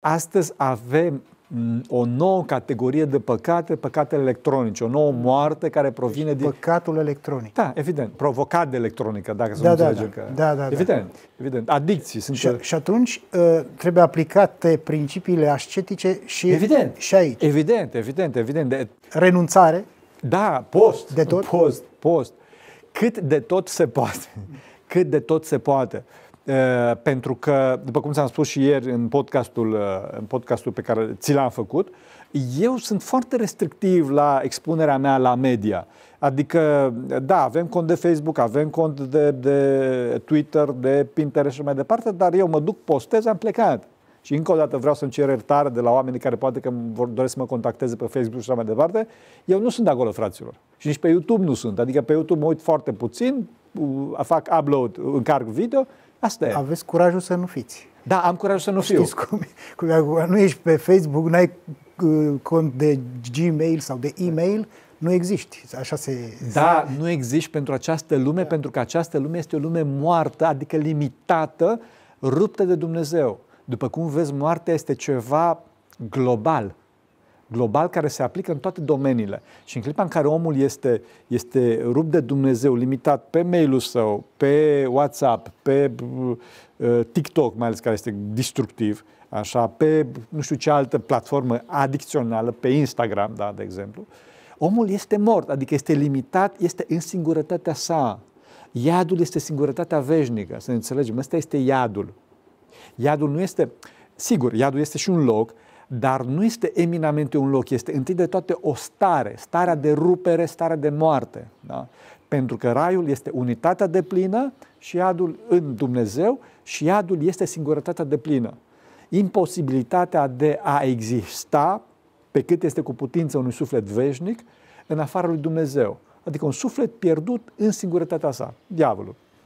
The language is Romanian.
Astăzi avem mm, o nouă categorie de păcate, păcatele electronice, o nouă moarte care provine deci, din... Păcatul electronic. Da, evident, provocat de electronică, dacă să da, nu da, înțelegem da. că... Da, da, da. evident, da. evident, adicții sunt... Și, uh, și atunci uh, trebuie aplicate principiile ascetice și, evident, și aici. Evident, evident, evident. De... Renunțare. Da, post. De tot. Post, post. Cât de tot se poate. Cât de tot se poate. Uh, Eh, pentru că, după cum ți-am spus și ieri în podcastul, eh, în podcastul pe care ți l-am făcut, eu sunt foarte restrictiv la expunerea mea la media. Adică, da, avem cont de Facebook, avem cont de, de Twitter, de Pinterest și mai departe, dar eu mă duc, postez, am plecat. Și încă o dată vreau să-mi cer iertare de la oamenii care poate că vor doresc să mă contacteze pe Facebook și așa mai departe. Eu nu sunt acolo, fraților. Și nici pe YouTube nu sunt. Adică pe YouTube mă uit foarte puțin, fac upload, încarc video Asta e. Aveți curajul să nu fiți. Da, am curajul să nu Știți fiu. cum, cum nu ești pe Facebook, n-ai uh, cont de Gmail sau de e-mail, nu existi. Așa se Da, zi. nu existi pentru această lume, da. pentru că această lume este o lume moartă, adică limitată, ruptă de Dumnezeu. După cum vezi, moartea este ceva global global care se aplică în toate domeniile. Și în clipa în care omul este, este rupt de Dumnezeu, limitat pe mail-ul său, pe WhatsApp, pe uh, TikTok, mai ales care este destructiv, așa, pe nu știu ce altă platformă adicțională, pe Instagram, da, de exemplu, omul este mort, adică este limitat, este în singurătatea sa. Iadul este singurătatea veșnică, să ne înțelegem. Asta este iadul. Iadul nu este, sigur, iadul este și un loc, dar nu este eminamente un loc, este întâi de toate o stare, starea de rupere, starea de moarte. Da? Pentru că raiul este unitatea de plină și iadul în Dumnezeu și iadul este singurătatea de plină. Imposibilitatea de a exista pe cât este cu putință unui suflet veșnic în afara lui Dumnezeu. Adică un suflet pierdut în singurătatea sa, diavolul.